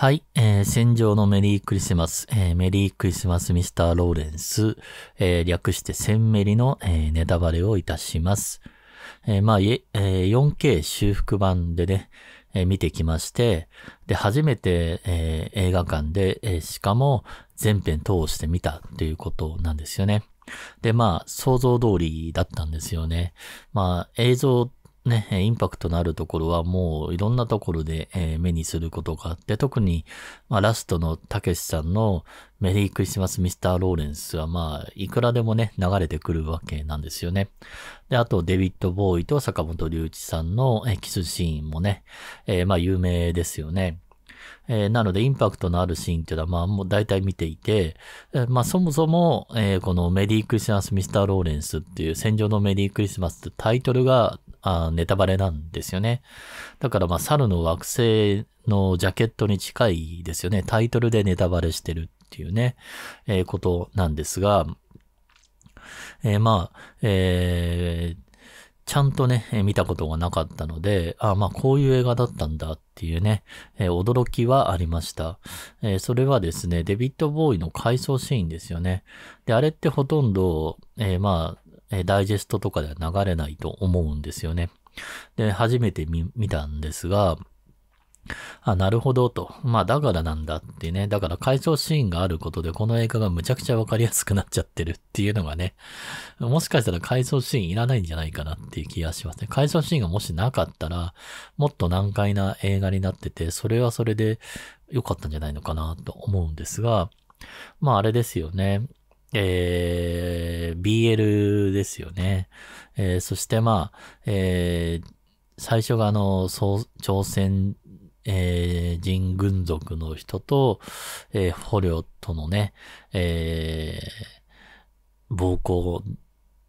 はい、えー、戦場のメリークリスマス、えー、メリークリスマスミスター・ローレンス、えー、略して千メリの、えー、ネタバレをいたします。えー、まあ、えー、4K 修復版でね、えー、見てきまして、で、初めて、えー、映画館で、えー、しかも全編通して見たということなんですよね。で、まあ、想像通りだったんですよね。まあ、映像ね、インパクトのあるところはもういろんなところで、え目にすることがあって、特に、まあ、ラストのたけしさんのメリークリスマスミスター・ローレンスはまあ、いくらでもね、流れてくるわけなんですよね。で、あと、デビッド・ボーイと坂本龍一さんのキスシーンもね、えー、まあ、有名ですよね。えー、なので、インパクトのあるシーンっていうのは、まあ、もう大体見ていて、えー、まあ、そもそも、えー、このメリークリスマス・ミスター・ローレンスっていう、戦場のメリークリスマスってタイトルが、あネタバレなんですよね。だから、まあ、猿の惑星のジャケットに近いですよね。タイトルでネタバレしてるっていうね、えー、ことなんですが、えー、まあ、えーちゃんとね、見たことがなかったので、あまあこういう映画だったんだっていうね、えー、驚きはありました、えー、それはですね、デビッド・ボーイの回想シーンですよね。で、あれってほとんど、えー、まあ、ダイジェストとかでは流れないと思うんですよね。で、初めて見たんですが、あ、なるほどと。まあだからなんだってね。だから会場シーンがあることでこの映画がむちゃくちゃわかりやすくなっちゃってるっていうのがね。もしかしたら会場シーンいらないんじゃないかなっていう気がしますね。会場シーンがもしなかったら、もっと難解な映画になってて、それはそれで良かったんじゃないのかなと思うんですが、まああれですよね。えー、BL ですよね。えー、そしてまあ、えー、最初があの、挑戦えー、人軍族の人と、えー、捕虜とのね、えー、暴行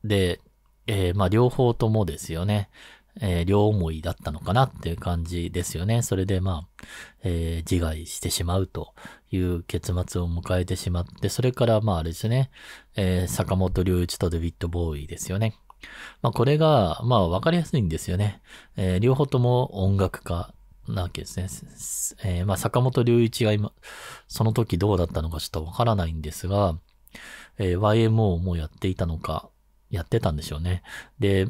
で、えー、まあ、両方ともですよね。えー、両思いだったのかなっていう感じですよね。それでまあ、えー、自害してしまうという結末を迎えてしまって、それからまああれですね、えー、坂本龍一とデビッド・ボーイですよね。まあこれが、まあわかりやすいんですよね。え両方とも音楽家なわけですね。えー、まあ、坂本龍一が今、その時どうだったのかちょっとわからないんですが、えー、YMO もやっていたのか、やってたんでしょうね。で、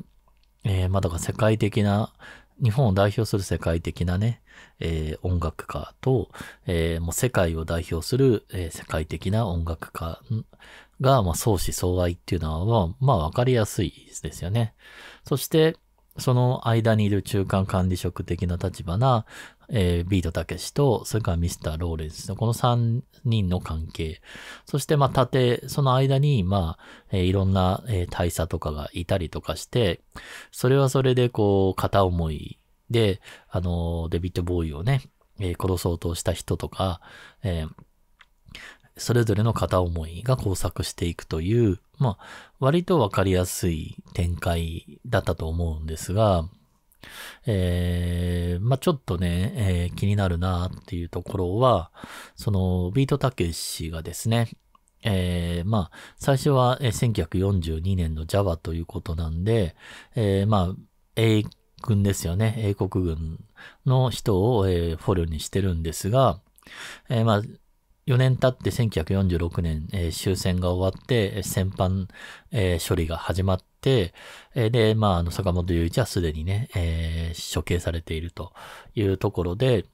えー、まあ、だから世界的な、日本を代表する世界的なね、えー、音楽家と、えー、もう世界を代表する、えー、世界的な音楽家が、まあ、相思相愛っていうのは、まあ、まあ、わかりやすいですよね。そして、その間にいる中間管理職的な立場な、えー、ビートたけしと、それからミスター・ローレンスのこの3人の関係。そして、まあ、縦、その間に、まあ、えー、いろんな、えー、大佐とかがいたりとかして、それはそれで、こう、片思いで、あの、デビット・ボーイをね、えー、殺そうとした人とか、えー、それぞれの片思いが交錯していくという、まあ、割とわかりやすい展開だったと思うんですが、えー、まあ、ちょっとね、えー、気になるなっていうところは、その、ビートたけしがですね、えー、まあ、最初は1942年の Java ということなんで、えー、まあ、英軍ですよね、英国軍の人を、えー、捕虜にしてるんですが、えー、まあ、4年経って1946年、えー、終戦が終わって、戦犯、えー、処理が始まって、えー、で、まあ、あの、坂本雄一はすでにね、えー、処刑されているというところで、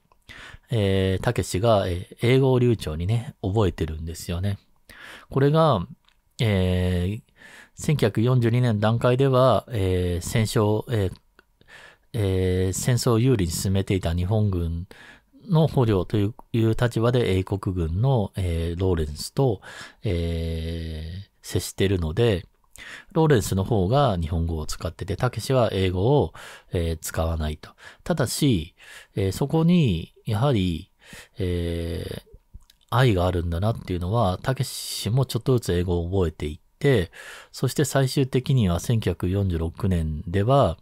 えー、たけしが、えー、英語流暢にね、覚えてるんですよね。これが、えー、1942年段階では、えー、戦勝、えーえー、戦争を有利に進めていた日本軍の捕虜という立場で英国軍の、えー、ローレンスと、えー、接してるので、ローレンスの方が日本語を使ってて、たけしは英語を、えー、使わないと。ただし、えー、そこに、やはり、えー、愛があるんだなっていうのは、たけしもちょっとずつ英語を覚えていって、そして最終的には1946年では、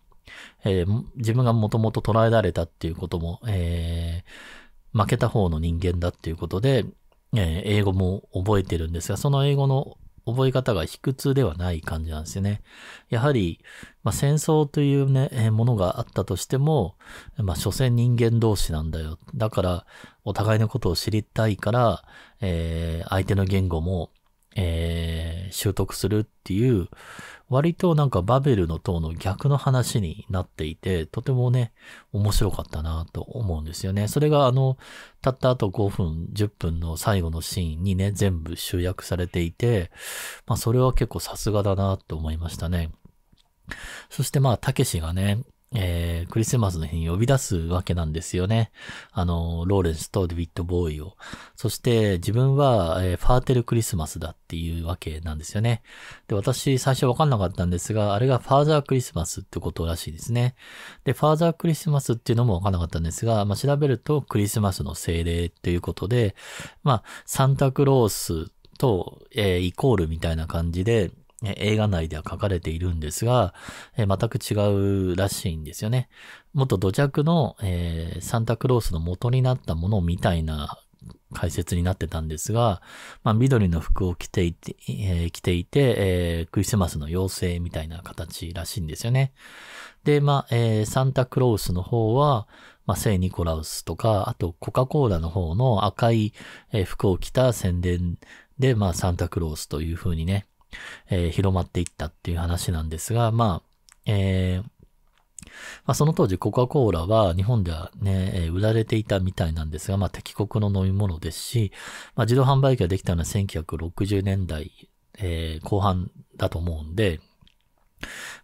え自分がもともと捉えられたっていうことも、えー負けた方の人間だっていうことで、えー、英語も覚えてるんですが、その英語の覚え方が卑屈ではない感じなんですよね。やはり、まあ、戦争というね、えー、ものがあったとしても、まあ、所詮人間同士なんだよ。だから、お互いのことを知りたいから、えー、相手の言語もえー、習得するっていう、割となんかバベルの塔の逆の話になっていて、とてもね、面白かったなと思うんですよね。それがあの、たったあと5分、10分の最後のシーンにね、全部集約されていて、まあそれは結構さすがだなと思いましたね。そしてまあ、たけしがね、えー、クリスマスの日に呼び出すわけなんですよね。あの、ローレンスとデビッド・ボーイを。そして自分は、えー、ファーテル・クリスマスだっていうわけなんですよね。で、私最初わかんなかったんですが、あれがファーザー・クリスマスってことらしいですね。で、ファーザー・クリスマスっていうのもわかんなかったんですが、まあ、調べるとクリスマスの精霊ということで、まあ、サンタクロースと、えー、イコールみたいな感じで、映画内では書かれているんですが、全く違うらしいんですよね。もっと土着の、えー、サンタクロースの元になったものみたいな解説になってたんですが、まあ、緑の服を着ていて、えー、着ていて、えー、クリスマスの妖精みたいな形らしいんですよね。で、まあ、えー、サンタクロースの方は、まあ、聖ニコラウスとか、あとコカ・コーラの方の赤い、え服を着た宣伝で、まあ、サンタクロースという風にね、えー、広まっていったっていう話なんですが、まあ、えーまあ、その当時コカ・コーラは日本ではね、えー、売られていたみたいなんですが、まあ、敵国の飲み物ですし、まあ、自動販売機ができたのは1960年代、えー、後半だと思うんで、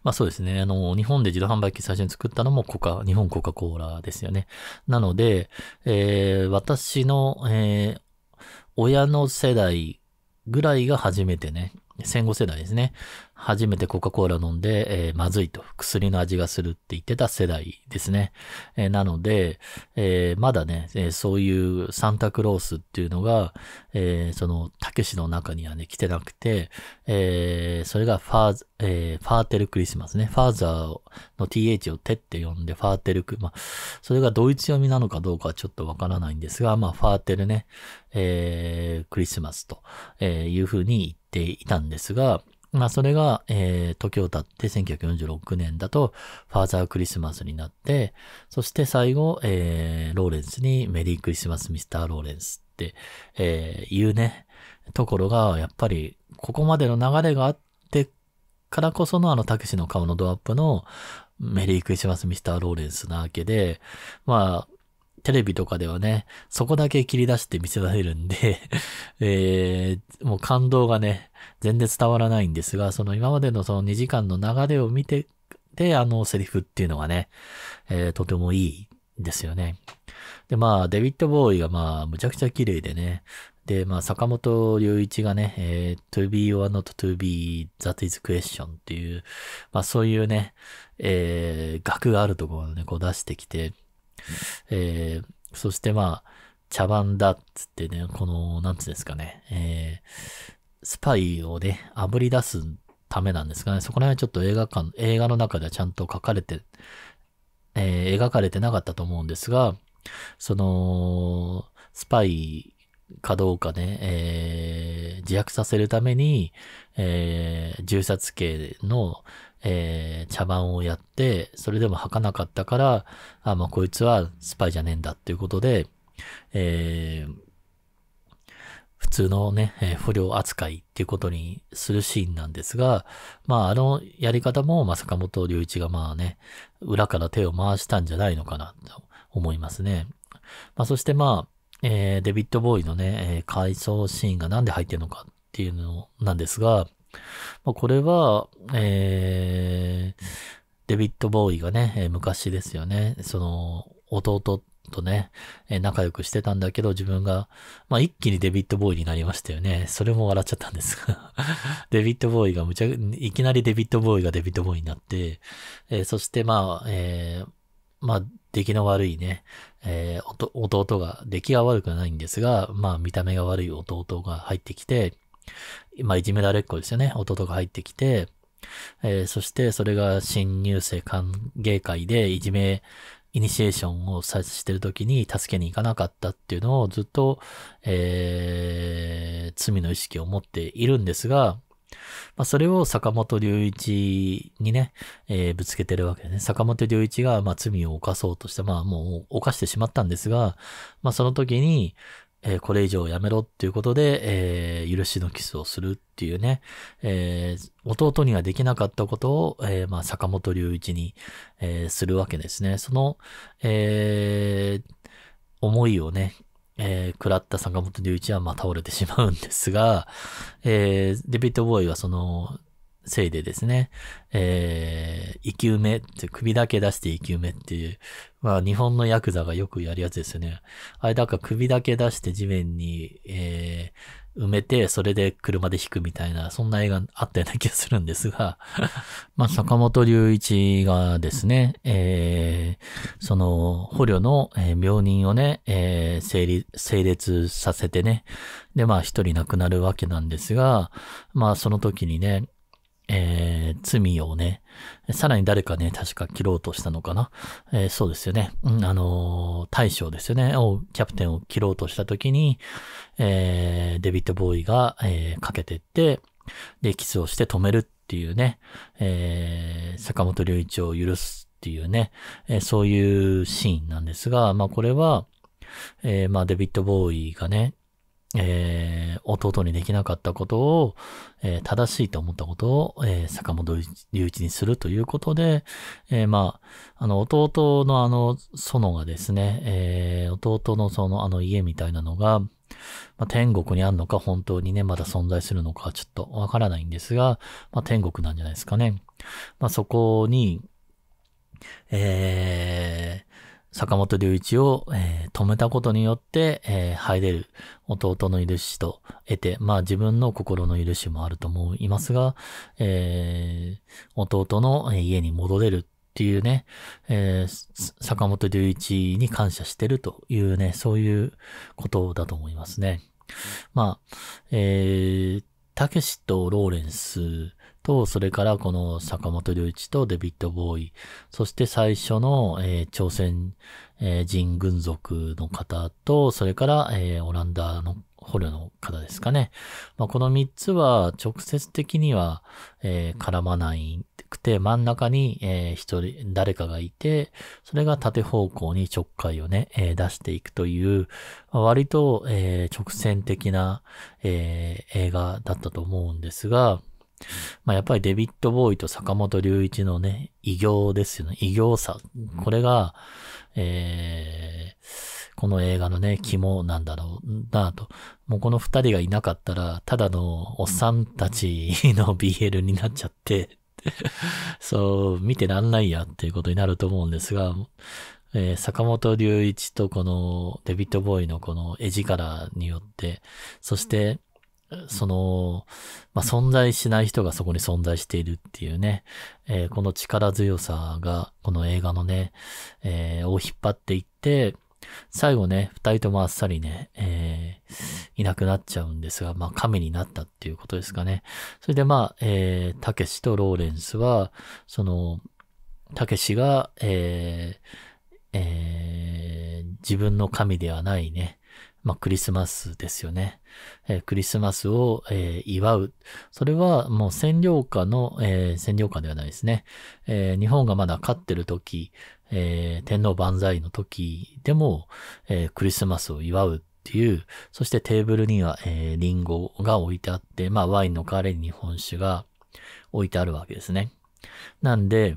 まあそうですね。あの、日本で自動販売機最初に作ったのもコカ、日本コカ・コーラですよね。なので、えー、私の、えー、親の世代ぐらいが初めてね、戦後世代ですね。初めてコカ・コーラ飲んで、えー、まずいと、薬の味がするって言ってた世代ですね。えー、なので、えー、まだね、えそういうサンタクロースっていうのが、えその、たけしの中にはね、来てなくて、えそれがファーズ、えファーテルクリスマスね。ファーザーの th を手って呼んで、ファーテルク、まあ、それがドイツ読みなのかどうかはちょっとわからないんですが、まあ、ファーテルね、えクリスマスと、えいうふうに言っていたんですが、まあそれが、えー、時を経って1946年だと、ファーザークリスマスになって、そして最後、えー、ローレンスにメリークリスマスミスター・ローレンスって、えー、いうね、ところが、やっぱり、ここまでの流れがあってからこそのあの、タクシーの顔のドアップの、メリークリスマスミスター・ローレンスなわけで、まあ、テレビとかではね、そこだけ切り出して見せられるんで えー、もう感動がね、全然伝わらないんですが、その今までのその2時間の流れを見て、で、あのセリフっていうのがね、えー、とてもいいですよね。で、まあ、デビッド・ボーイがまあ、むちゃくちゃ綺麗でね、で、まあ、坂本隆一がね、えー、to be or not to be, that is question っていう、まあ、そういうね、えー、額があるところをね、こう出してきて、えー、そしてまあ、茶番だっつってね、この、なんつうんですかね、えー、スパイをね、炙り出すためなんですかね、そこら辺はちょっと映画館、映画の中ではちゃんと書かれて、えー、描かれてなかったと思うんですが、その、スパイかどうかね、えー、自白させるために、えー、銃殺刑の、えー、茶番をやって、それでも吐かなかったから、あ、まあ、こいつはスパイじゃねえんだっていうことで、えー、普通のね、えー、不良扱いっていうことにするシーンなんですが、まあ、あのやり方も、まあ、坂本隆一がまあね、裏から手を回したんじゃないのかなと思いますね。まあ、そしてまあ、えー、デビッド・ボーイのね、えー、回想シーンがなんで入ってるのかっていうのなんですが、まあ、これは、えー、デビッド・ボーイがね、昔ですよね、その、弟とね、仲良くしてたんだけど、自分が、まあ、一気にデビッド・ボーイになりましたよね。それも笑っちゃったんですが デビッド・ボーイがむちゃ、いきなりデビッド・ボーイがデビッド・ボーイになって、えー、そしてまあ、えー、まあ、出来の悪いね、えー、弟が、出来は悪くないんですが、まあ、見た目が悪い弟が入ってきて、まあ、いじめられっ子ですよね。弟が入ってきて、えー、そしてそれが新入生歓迎会でいじめイニシエーションをしてる時に助けに行かなかったっていうのをずっと、えー、罪の意識を持っているんですが、まあ、それを坂本龍一にね、えー、ぶつけてるわけでね。坂本龍一が、まあ、罪を犯そうとして、まあ、もう犯してしまったんですが、まあ、その時に、えー、これ以上やめろっていうことで、えー、許しのキスをするっていうね、えー、弟にはできなかったことを、えまあ、坂本龍一に、えするわけですね。その、え思いをね、え食らった坂本龍一は、まあ、倒れてしまうんですが、えデビットボーイはその、せいでですね、え生き埋めって、首だけ出して生き埋めっていう、まあ日本のヤクザがよくやるやつですよね。あれだから首だけ出して地面に、えー、埋めて、それで車で引くみたいな、そんな映画あったような気がするんですが、まあ坂本隆一がですね、えー、その捕虜の病人をね、えー、成立、整列させてね、でまあ一人亡くなるわけなんですが、まあその時にね、えー、罪をね、さらに誰かね、確か切ろうとしたのかな。えー、そうですよね。あのー、大将ですよね。を、キャプテンを切ろうとした時に、えー、デビットボーイが、えー、かけてって、で、キスをして止めるっていうね、えー、坂本隆一を許すっていうね、えー、そういうシーンなんですが、まあこれは、えー、まあデビットボーイがね、えー、弟にできなかったことを、えー、正しいと思ったことを、えー、坂本龍一にするということで、えまあ、あの、弟のあの、園がですね、え弟のそのあの家みたいなのが、まあ、天国にあるのか本当にね、まだ存在するのかちょっとわからないんですが、まあ、天国なんじゃないですかね。まあ、そこに、えー、坂本龍一を、えー、止めたことによって、えー、入れる弟の許しと得て、まあ自分の心の許しもあると思いますが、えー、弟の家に戻れるっていうね、えー、坂本龍一に感謝してるというね、そういうことだと思いますね。まあ、えー、たけしとローレンスと、それからこの坂本龍一とデビッド・ボーイ、そして最初の、えー、朝鮮、えー、人軍属の方と、それから、えー、オランダの捕虜の方ですかね。まあ、この三つは直接的には、えー、絡まないくて、真ん中に、えー、一人、誰かがいて、それが縦方向にちょっかいをね、えー、出していくという、まあ、割と、えー、直線的な、えー、映画だったと思うんですが、まあ、やっぱりデビッド・ボーイと坂本龍一のね、異業ですよね。異業さ。これが、えー、この映画のね、肝なんだろうなと。もうこの二人がいなかったら、ただのおっさんたちの BL になっちゃって そう、見てらんないやっていうことになると思うんですが、えー、坂本龍一とこのデビッド・ボーイのこの絵力によって、そして、その、まあ、存在しない人がそこに存在しているっていうね、えー、この力強さが、この映画のね、えー、を引っ張っていって、最後ね、二人ともあっさりね、えー、いなくなっちゃうんですが、まあ、神になったっていうことですかね。それでまあ、えー、たけしとローレンスは、その、たけしが、えー、えー、自分の神ではないね、まあ、クリスマスですよね。えー、クリスマスを、えー、祝う。それはもう占領下の、えー、占領下ではないですね。え日本がまだ勝ってる時、え天皇万歳の時でも、えクリスマスを祝うっていう、そしてテーブルには、えリンゴが置いてあって、まあワインの代わりに日本酒が置いてあるわけですね。なんで、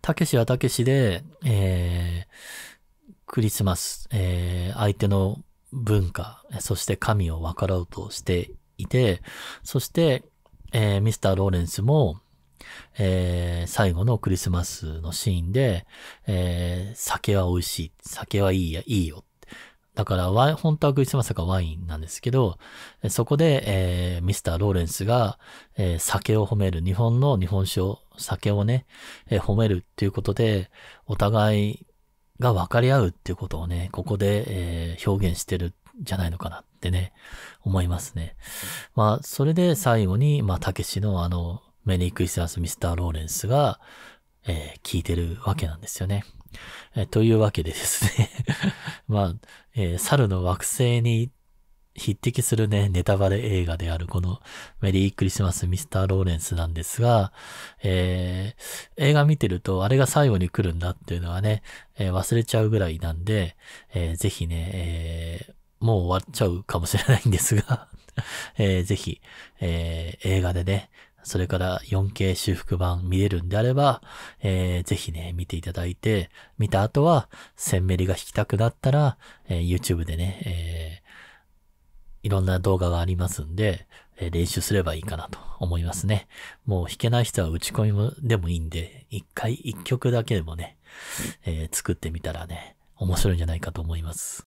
たけしはたけしで、えクリスマス、え相手の文化、そして神を分からうとしていて、そして、えー、ミスター・ローレンスも、えー、最後のクリスマスのシーンで、えー、酒は美味しい、酒はいいや、いいよ。だからワイン、本当はクリスマスがワインなんですけど、そこで、えー、ミスター・ローレンスが、えー、酒を褒める、日本の日本酒を、酒をね、えー、褒めるっていうことで、お互いが分かり合うっていうことをね、ここで、えー、表現してるんじゃないのかなってね、思いますね。まあ、それで最後に、まあ、たけしのあの、メリークリスマス・ミスター・ローレンスが、えー、聞いてるわけなんですよね。えー、というわけでですね まあ、えー、猿の惑星に匹敵するね、ネタバレ映画であるこのメリークリスマスミスター・ローレンスなんですが、えー、映画見てるとあれが最後に来るんだっていうのはね、えー、忘れちゃうぐらいなんで、えー、ぜひね、えー、もう終わっちゃうかもしれないんですが えー、ぜひ、えー、映画でね、それから 4K 修復版見れるんであれば、えー、ぜひね、見ていただいて、見た後は、センメリが弾きたくなったら、えー、YouTube でね、えー、いろんな動画がありますんで、え練習すればいいかなと思いますね。もう弾けない人は打ち込みでもいいんで、一回一曲だけでもね、えー、作ってみたらね、面白いんじゃないかと思います。